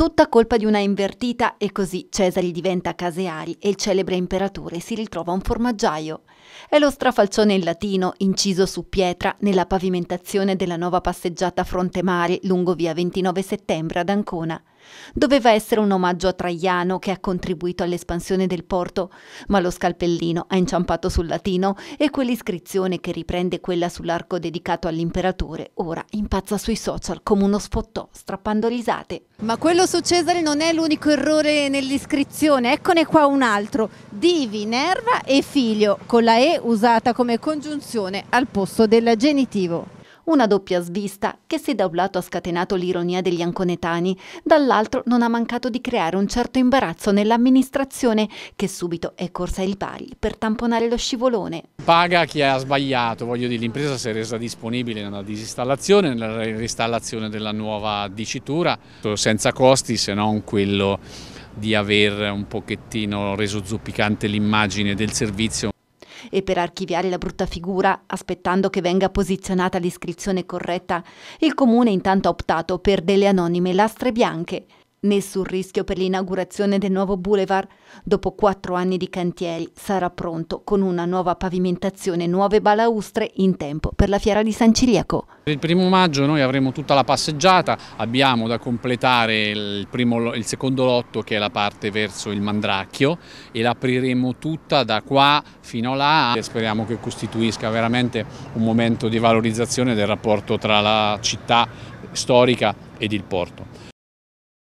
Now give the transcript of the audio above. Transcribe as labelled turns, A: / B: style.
A: Tutta colpa di una invertita e così Cesare diventa Caseari e il celebre imperatore si ritrova un formaggiaio. È lo strafalcione in latino inciso su pietra nella pavimentazione della nuova passeggiata Fronte Mare lungo via 29 settembre ad Ancona. Doveva essere un omaggio a Traiano che ha contribuito all'espansione del porto, ma lo scalpellino ha inciampato sul latino e quell'iscrizione che riprende quella sull'arco dedicato all'imperatore ora impazza sui social come uno sfottò, strappando risate. Ma quello su Cesare non è l'unico errore nell'iscrizione, eccone qua un altro, Divi, Nerva e Figlio, con la E usata come congiunzione al posto del genitivo. Una doppia svista che se da un lato ha scatenato l'ironia degli anconetani, dall'altro non ha mancato di creare un certo imbarazzo nell'amministrazione che subito è corsa ai ripari per tamponare lo scivolone.
B: Paga chi ha sbagliato, voglio dire, l'impresa si è resa disponibile nella disinstallazione, nella reinstallazione della nuova dicitura, senza costi se non quello di aver un pochettino reso zuppicante l'immagine del servizio
A: e per archiviare la brutta figura aspettando che venga posizionata l'iscrizione corretta, il comune intanto ha optato per delle anonime lastre bianche, Nessun rischio per l'inaugurazione del nuovo boulevard. Dopo quattro anni di cantieri sarà pronto con una nuova pavimentazione, nuove balaustre in tempo per la fiera di San Ciriaco.
B: Il primo maggio noi avremo tutta la passeggiata, abbiamo da completare il, primo, il secondo lotto che è la parte verso il Mandracchio e l'apriremo tutta da qua fino là. Speriamo che costituisca veramente un momento di valorizzazione del rapporto tra la città storica ed il porto.